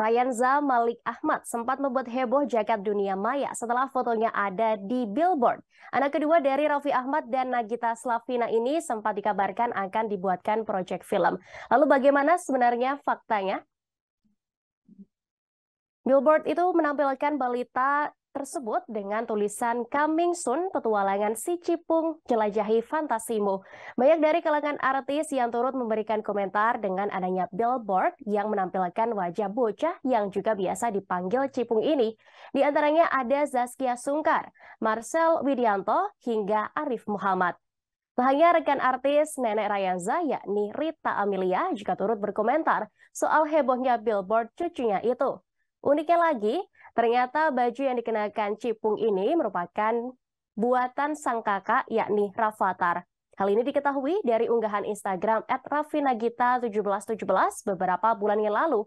Ryanza Malik Ahmad sempat membuat heboh jagat dunia maya setelah fotonya ada di billboard. Anak kedua dari Raffi Ahmad dan Nagita Slavina ini sempat dikabarkan akan dibuatkan proyek film. Lalu bagaimana sebenarnya faktanya? Billboard itu menampilkan balita tersebut dengan tulisan Coming Soon Petualangan Si Cipung Jelajahi Fantasimu. Banyak dari kalangan artis yang turut memberikan komentar dengan adanya billboard yang menampilkan wajah bocah yang juga biasa dipanggil Cipung ini. Di antaranya ada Zaskia Sungkar, Marcel Widianto, hingga Arif Muhammad. Tak hanya rekan artis Nenek Rayanza yakni Rita Amelia juga turut berkomentar soal hebohnya billboard cucunya itu. Uniknya lagi, Ternyata baju yang dikenakan Cipung ini merupakan buatan sang kakak yakni Rafathar. Hal ini diketahui dari unggahan Instagram at Rafinagita1717 beberapa bulan yang lalu.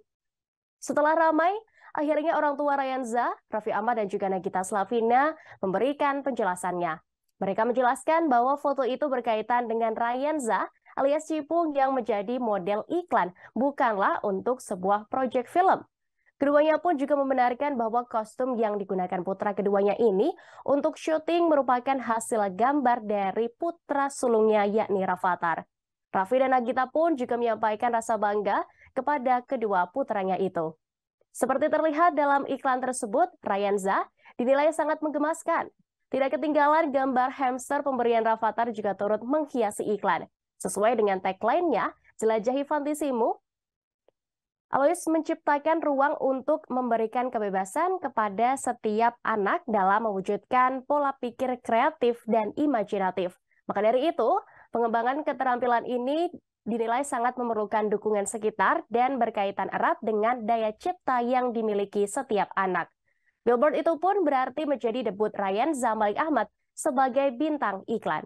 Setelah ramai, akhirnya orang tua Rayanza, Raffi Ahmad dan juga Nagita Slavina memberikan penjelasannya. Mereka menjelaskan bahwa foto itu berkaitan dengan Rayanza alias Cipung yang menjadi model iklan, bukanlah untuk sebuah proyek film. Keduanya pun juga membenarkan bahwa kostum yang digunakan putra keduanya ini untuk syuting merupakan hasil gambar dari putra sulungnya yakni Rafathar. Raffi dan Nagita pun juga menyampaikan rasa bangga kepada kedua putranya itu. Seperti terlihat dalam iklan tersebut, Ryanza dinilai sangat menggemaskan. Tidak ketinggalan gambar hamster pemberian Rafathar juga turut menghiasi iklan. Sesuai dengan tagline-nya, jelajahi fantasimu, Alois menciptakan ruang untuk memberikan kebebasan kepada setiap anak dalam mewujudkan pola pikir kreatif dan imajinatif. Maka dari itu, pengembangan keterampilan ini dinilai sangat memerlukan dukungan sekitar dan berkaitan erat dengan daya cipta yang dimiliki setiap anak. Billboard itu pun berarti menjadi debut Ryan Zamalik Ahmad sebagai bintang iklan.